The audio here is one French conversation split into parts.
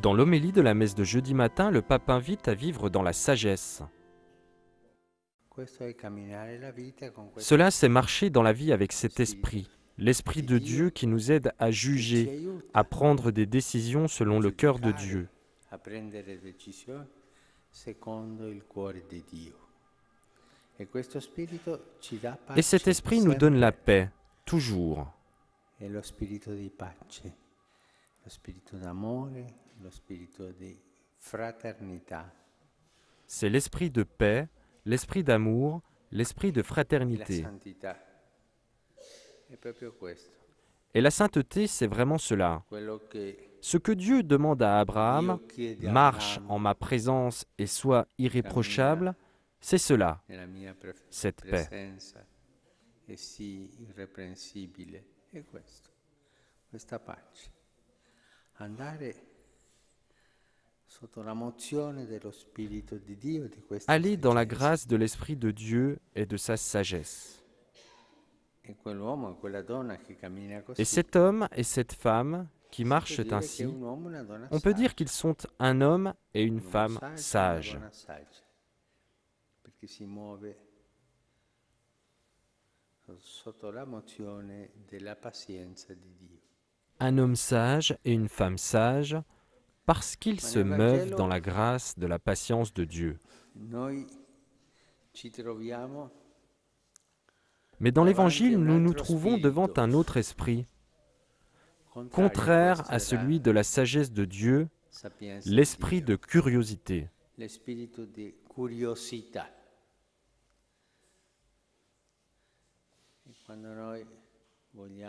Dans l'homélie de la messe de jeudi matin, le pape invite à vivre dans la sagesse. Cela, c'est marcher dans la vie avec cet esprit, l'esprit de Dieu qui nous aide à juger, à prendre des décisions selon le cœur de Dieu. E Et cet esprit nous donne la paix, toujours. E c'est l'esprit de paix, l'esprit d'amour, l'esprit de fraternité. Et la sainteté, c'est vraiment cela. Ce que Dieu demande à Abraham, marche en ma présence et sois irréprochable, c'est cela, e cette paix. Aller dans la grâce de l'Esprit de Dieu et de sa sagesse. E e et cet homme et cette femme qui marchent ainsi, e on peut dire qu'ils sont un homme et une femme sages. Sotto la mozione un homme sage et une femme sage, parce qu'ils se meuvent dans la grâce de la patience de Dieu. Mais dans l'Évangile, nous nous trouvons devant un autre esprit, contraire à celui de la sagesse de Dieu, l'esprit de curiosité. E Quand nous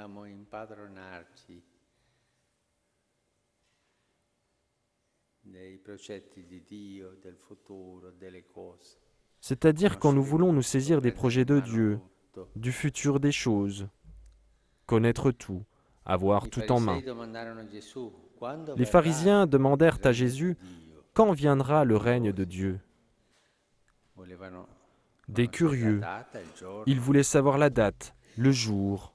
C'est-à-dire quand nous voulons nous saisir des projets de Dieu, du futur des choses, connaître tout, avoir tout en main. Les pharisiens demandèrent à Jésus, quand viendra le règne de Dieu Des curieux, ils voulaient savoir la date, le jour.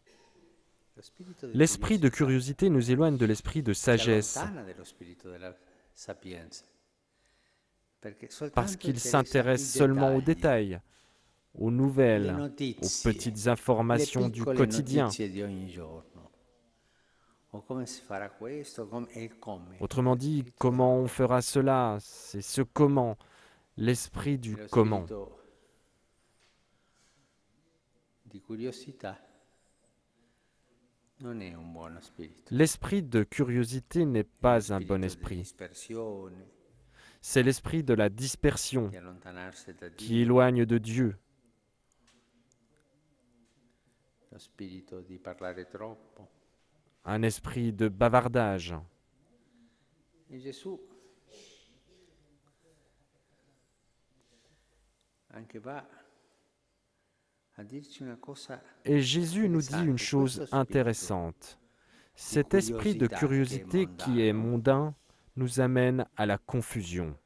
L'esprit de curiosité nous éloigne de l'esprit de sagesse parce qu'il s'intéresse seulement aux détails, aux nouvelles, aux petites informations du quotidien. E Autrement dit, comment on fera cela, c'est ce comment, l'esprit du comment. L'esprit de curiosité n'est pas un bon esprit. C'est l'esprit de la dispersion qui éloigne de Dieu. Un esprit de bavardage. E et Jésus nous dit une chose intéressante. Cet esprit de curiosité qui est mondain nous amène à la confusion.